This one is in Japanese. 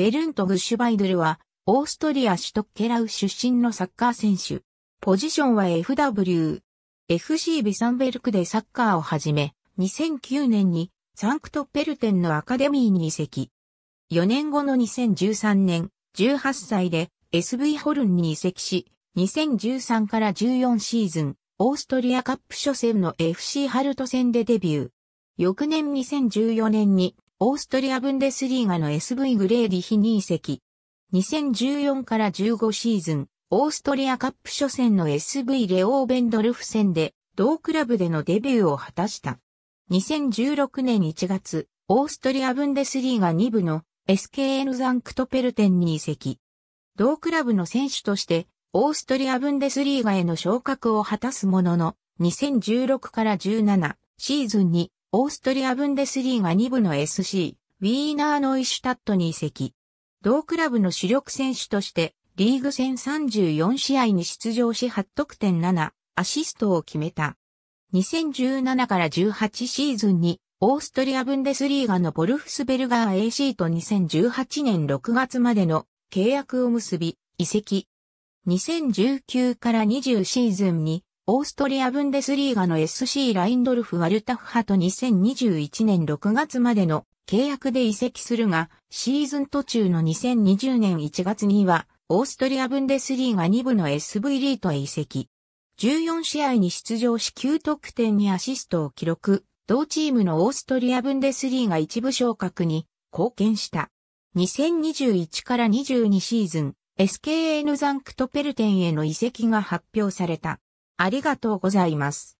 ベルント・グッシュバイドルは、オーストリア首都ケラウ出身のサッカー選手。ポジションは FW。FC ビサンベルクでサッカーを始め、2009年にサンクトペルテンのアカデミーに移籍。4年後の2013年、18歳で SV ホルンに移籍し、2013から14シーズン、オーストリアカップ初戦の FC ハルト戦でデビュー。翌年2014年にオーストリア・ブンデスリーガの SV グレーディヒに移籍。2014から15シーズン、オーストリアカップ初戦の SV レオーベンドルフ戦で、同クラブでのデビューを果たした。2016年1月、オーストリア・ブンデスリーガ2部の SKN ザンクトペルテンに移籍。同クラブの選手として、オーストリア・ブンデスリーガへの昇格を果たすものの、2016から17シーズンにオーストリア・ブンデスリーガ2部の SC、ウィーナーノイシュタットに移籍。同クラブの主力選手として、リーグ戦34試合に出場し8得点7、アシストを決めた。2017から18シーズンに、オーストリア・ブンデスリーガのボルフスベルガー AC と2018年6月までの契約を結び、移籍。2019から20シーズンにオーストリア・ブンデスリーガの SC ラインドルフ・ワルタフ派と2021年6月までの契約で移籍するが、シーズン途中の2020年1月には、オーストリア・ブンデスリーガ2部の SV リートへ移籍。14試合に出場し9得点にアシストを記録、同チームのオーストリア・ブンデスリーガ1部昇格に貢献した。2021から22シーズン、SKN ザンクトペルテンへの移籍が発表された。ありがとうございます。